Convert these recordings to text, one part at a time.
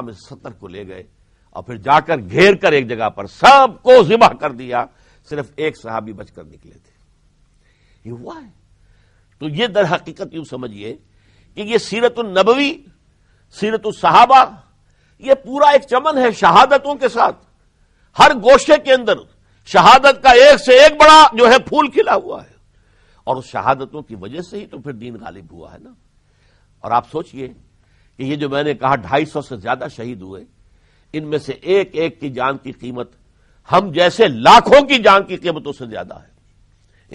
हम सत्तर को ले गए और फिर जाकर घेर कर एक जगह पर सबको जिबा कर दिया सिर्फ एक साहबी बचकर निकले थे ये हुआ है तो ये दर हकीकत यूं समझिए कि ये सीरत नबवी सीरत साहबा ये पूरा एक चमन है शहादतों के साथ हर गोशे के अंदर शहादत का एक से एक बड़ा जो है फूल खिला हुआ है और उस शहादतों की वजह से ही तो फिर दीन गालिब हुआ है ना और आप सोचिए कि ये जो मैंने कहा ढाई सौ से ज्यादा शहीद हुए इनमें से एक एक की जान की कीमत हम जैसे लाखों की जान की कीमतों से ज्यादा है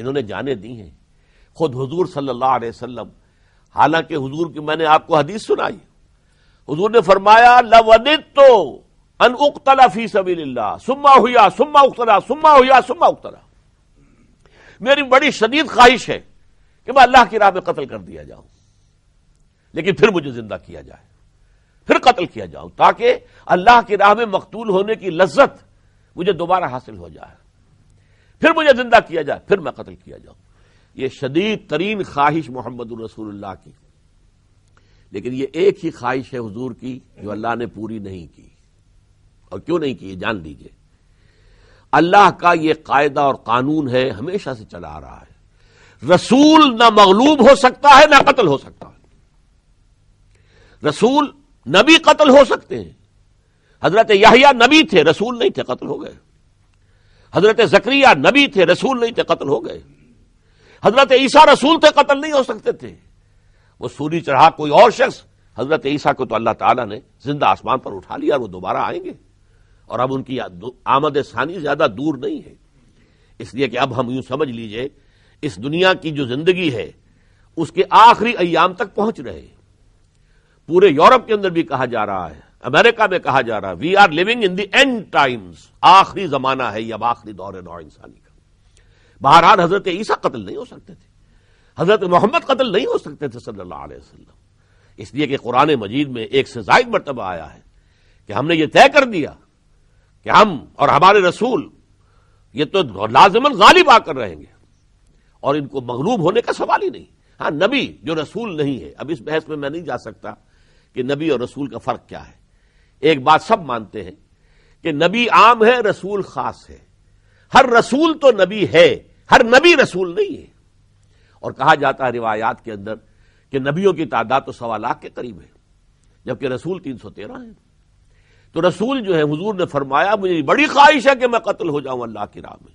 इन्होंने जाने दी हैं खुद हुजूर सल्लल्लाहु अलैहि वसल्लम हालांकि हुजूर की मैंने आपको हदीस सुनाई हुजूर ने फरमाया लवनित तो अन उख्तला फी सबी सुम्मा हुआ सुम्मा उख्तला सुम्मा हुआ सुम्मा उक्तला मेरी बड़ी शदीद ख्वाहिश है कि मैं अल्लाह की राह में कत्ल कर दिया जाऊं लेकिन फिर मुझे जिंदा किया जाए फिर कत्ल किया जाऊं ताकि अल्लाह की राह में मकतूल होने की लज्जत मुझे दोबारा हासिल हो जाए फिर मुझे जिंदा किया जाए फिर मैं कत्ल किया जाऊं यह शदीद तरीन ख्वाहिश मोहम्मद रसूलुल्लाह की लेकिन यह एक ही ख्वाहिश है हजूर की जो अल्लाह ने पूरी नहीं की और क्यों नहीं की जान लीजिए अल्लाह का यह कायदा और कानून है हमेशा से चला आ रहा है रसूल ना मगलूब हो सकता है ना कत्ल हो सकता है रसूल नबी कत्ल हो सकते हैं हजरत याहिया नबी थे रसूल नहीं थे कत्ल हो गए हजरत जक्रिया नबी थे रसूल नहीं थे कत्ल हो गए हजरत ईसा रसूल थे कत्ल नहीं हो सकते थे वो सूरी चढ़ा कोई और शख्स हजरत ईसा को तो अल्लाह ताला ने जिंदा आसमान पर उठा लिया और वो दोबारा आएंगे और अब उनकी आमद सानी ज्यादा दूर नहीं है इसलिए कि अब हम यूं समझ लीजिए इस दुनिया की जो जिंदगी है उसके आखिरी अयाम तक पहुंच रहे हैं पूरे यूरोप के अंदर भी कहा जा रहा है अमेरिका में कहा जा रहा है we are living in the end times आखिरी जमाना है अब आखिरी दौर है नौ इंसानी का बहरहाल हजरत ईसा कत्ल नहीं हो सकते थे हजरत मोहम्मद कत्ल नहीं हो सकते थे सल्ला इसलिए कि कुरान मजीद में एक से जायद मरतबा आया है कि हमने यह तय कर दिया कि हम और हमारे रसूल ये तो लाजमन गालिब आकर रहेंगे और इनको मगलूब होने का सवाल ही नहीं हाँ नबी जो रसूल नहीं है अब इस बहस में मैं नहीं जा सकता कि नबी और रसूल का फर्क क्या है एक बात सब मानते हैं कि नबी आम है रसूल खास है हर रसूल तो नबी है हर नबी रसूल नहीं है और कहा जाता है रिवायात के अंदर कि नबियों की तादाद तो सवा लाख के करीब है जबकि रसूल तीन सौ तेरह है तो रसूल जो है हुजूर ने फरमाया मुझे बड़ी ख्वाहिश है कि मैं कत्ल हो जाऊं अल्लाह की राह में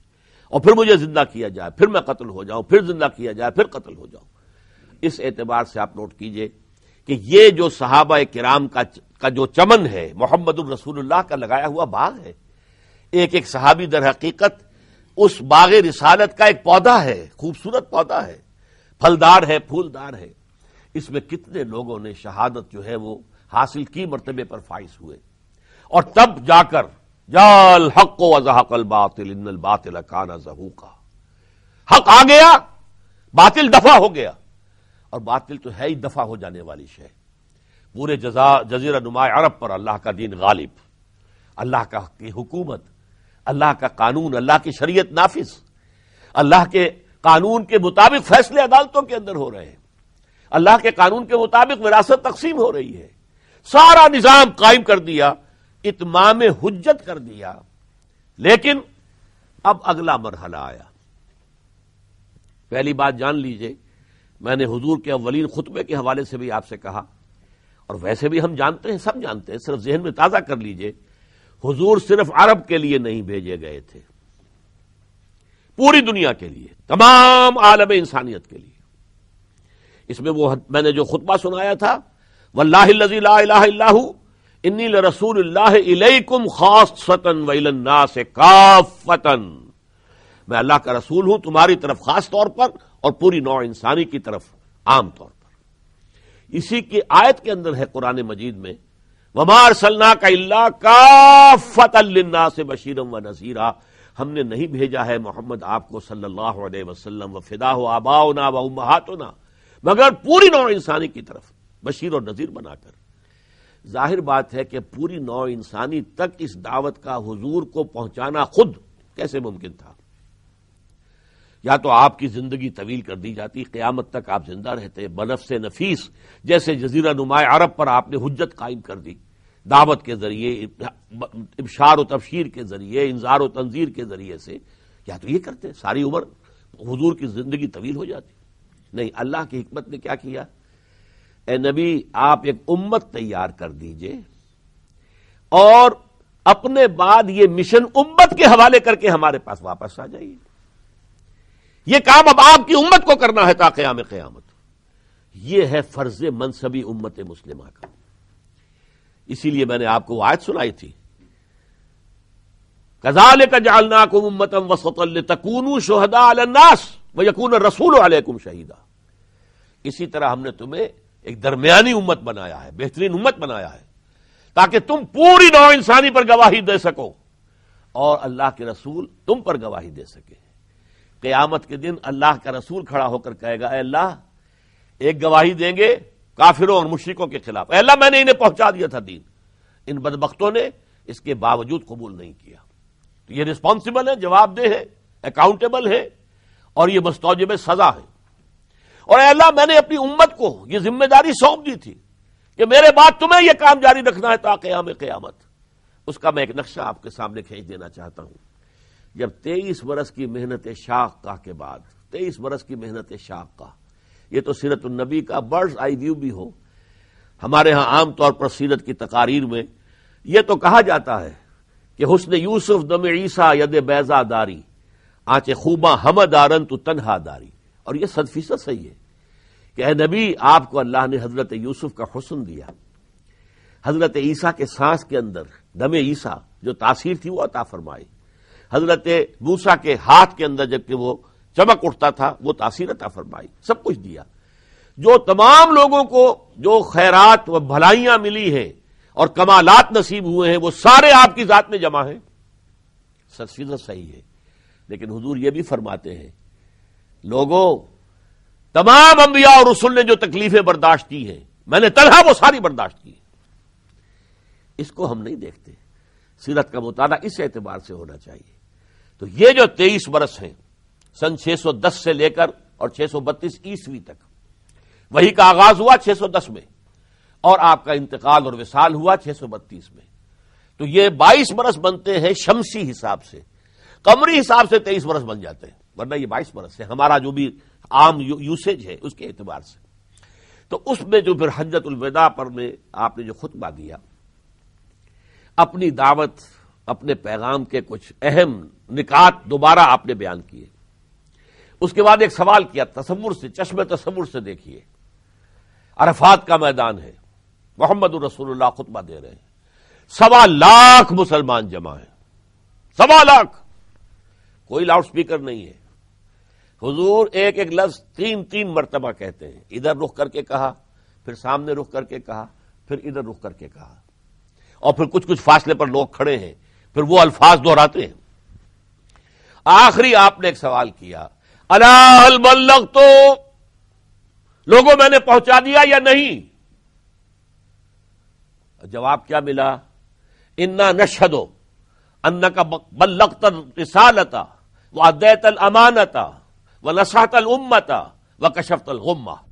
और फिर मुझे जिंदा किया जाए फिर मैं कत्ल हो जाऊं फिर जिंदा किया जाए फिर कत्ल हो जाऊं इस एतबार से आप नोट कीजिए कि ये जो साहब किराम का का जो चमन है मोहम्मद रसूलुल्लाह का लगाया हुआ बाग है एक एक सहाबी दर हकीकत उस बाग रिसालत का एक पौधा है खूबसूरत पौधा है फलदार है फूलदार है इसमें कितने लोगों ने शहादत जो है वो हासिल की मरतबे पर फाइस हुए और तब जाकर जाल हक को वजहकल बातिल बातिल खाना जहू का हक आ गया बातिल दफा हो गया और बातिल तो है ही दफा हो जाने वाली शह पूरे जजीर जजीरा नुमा अरब पर अल्लाह का दीन गालिब अल्लाह का की हुकूमत अल्लाह का कानून अल्लाह की शरीय नाफिस अल्लाह के कानून के मुताबिक फैसले अदालतों के अंदर हो रहे हैं अल्लाह के कानून के मुताबिक विरासत तकसीम हो रही है सारा निज़ाम कायम कर दिया इतमाम हजत कर दिया लेकिन अब अगला मरहला आया पहली बात जान लीजिए मैंने हुजूर के अवलीन खुतबे के हवाले से भी आपसे कहा और वैसे भी हम जानते हैं सब जानते हैं सिर्फ जहन में ताज़ा कर लीजिए हुजूर सिर्फ अरब के लिए नहीं भेजे गए थे पूरी दुनिया के लिए तमाम आलम इंसानियत के लिए इसमें वो मैंने जो खुतबा सुनाया था वल्लाहू इन्नी रसूल इलेकुम खास सतन वैलन्ना से काफतन मैं अल्लाह का रसूल हूं तुम्हारी तरफ खास तौर पर और पूरी नौ इंसानी की तरफ आमतौर पर इसी की आयत के अंदर है कुरान मजीद में वमार सलना का इल्ला का फतल्ला से बशीरम व नजीरा हमने नहीं भेजा है मोहम्मद आपको सल्लल्लाहु अलैहि वसल्लम व फिदा हो आबाओना व ना मगर पूरी नौ इंसानी की तरफ बशीर और नज़ीर बनाकर जाहिर बात है कि पूरी नौ इंसानी तक इस दावत का हुजूर को पहुंचाना खुद कैसे मुमकिन था या तो आपकी जिंदगी तवील कर दी जाती क्यामत तक आप जिंदा रहते बनफ से नफीस जैसे जजीरा नुमाए अरब पर आपने हजत कायम कर दी दावत के जरिए इबशार व तबशीर के जरिए इंजार व तंजीर के जरिए से या तो ये करते सारी उम्र हजूर की जिंदगी तवील हो जाती नहीं अल्लाह की हमत ने क्या किया ए नबी आप एक उम्मत तैयार कर दीजिए और अपने बाद ये मिशन उम्मत के हवाले करके हमारे पास वापस आ जाइए ये काम अब आपकी उम्मत को करना है ताकयाम क्यामत यह है फर्ज मनसबी उम्मत मुस्लिम का इसीलिए मैंने आपको वो आयत सुनाई थी कजाल का जालना को उम्मतम वसतल तकून शहदा अलनास व यकून रसूल अलैकुम शहीदा इसी तरह हमने तुम्हें एक दरमियानी उम्मत बनाया है बेहतरीन उम्मत बनाया है ताकि तुम पूरी नौ इंसानी पर गवाही दे सको और अल्लाह के रसूल तुम पर गवाही दे सके क़यामत के दिन अल्लाह का रसूल खड़ा होकर कहेगा अल्लाह एक गवाही देंगे काफिरों और मुश्रकों के खिलाफ अल्लाह मैंने इन्हें पहुंचा दिया था दीन इन बदबकतों ने इसके बावजूद कबूल नहीं किया तो ये रिस्पॉन्सिबल है जवाबदेह है अकाउंटेबल है और ये मस्तौजब सजा है और अल्लाह मैंने अपनी उम्मत को ये जिम्मेदारी सौंप दी थी कि मेरे बाद तुम्हें यह काम जारी रखना है ताकि हमें क्यामत उसका मैं एक नक्शा आपके सामने खींच देना चाहता हूं जब तेईस बरस की मेहनत का के बाद तेईस बरस की मेहनत का यह तो सीरत नबी का बर्ड्स आई व्यू भी हो हमारे यहां आमतौर पर सीरत की तकारीर में यह तो कहा जाता है कि हुसन यूसुफ दम ईसा यद बैजा दारी आचे खूबा हम दारन तो दारी और यह सद फीसद सही है कि ए नबी आपको अल्लाह ने हजरत यूसुफ का हुसन दिया हजरत ईसा के सांस के अंदर दम ईसा जो तासीर थी वो अता फरमाई हजरत मूसा के हाथ के अंदर जबकि वो चमक उठता था वो तासीर अता फरमाई सब कुछ दिया जो तमाम लोगों को जो खैरात व भलाइयां मिली हैं और कमालत नसीब हुए हैं वो सारे आपकी ज़ात में जमा है हैं सरसीजत सही है लेकिन हजूर यह भी फरमाते हैं लोगों तमाम अंबिया और रसुल ने जो तकलीफें बर्दाश्त की हैं मैंने तलहा वो सारी बर्दाश्त की है इसको हम नहीं देखते सीरत का मुताला इस एतबार से होना चाहिए तो ये जो तेईस वर्ष हैं सन 610 से लेकर और 632 ईस्वी तक वही का आगाज हुआ 610 में और आपका इंतकाल और विशाल हुआ 632 में तो ये 22 बरस बनते हैं शमसी हिसाब से कमरी हिसाब से 23 बरस बन जाते हैं वरना ये 22 बरस है हमारा जो भी आम यूसेज है उसके एतबार से तो उसमें जो फिर हजरत उलविदा पर में आपने जो खुतबा दिया अपनी दावत अपने पैगाम के कुछ अहम निकात दोबारा आपने बयान किए उसके बाद एक सवाल किया तस्वुर से चश्मे तस्वुर से देखिए अरफात का मैदान है मोहम्मद रसूलुल्लाह खुतबा दे रहे हैं सवा लाख मुसलमान जमा है सवा लाख कोई लाउड स्पीकर नहीं है हुजूर एक एक लफ्ज तीन तीन मरतबा कहते हैं इधर रुख करके कहा फिर सामने रुख करके कहा फिर इधर रुख करके कहा और फिर कुछ कुछ फासले पर लोग खड़े हैं फिर वो अल्फाज दोहराते हैं आखिरी आपने एक सवाल किया अलाहल बल्लक तो लोगों मैंने पहुंचा दिया या नहीं जवाब क्या मिला इन्ना नशदो अन्ना का बल्लक रिसालता वह अदैतल अमानता व नसातल उम्मता व कशफ्तल गुम्मा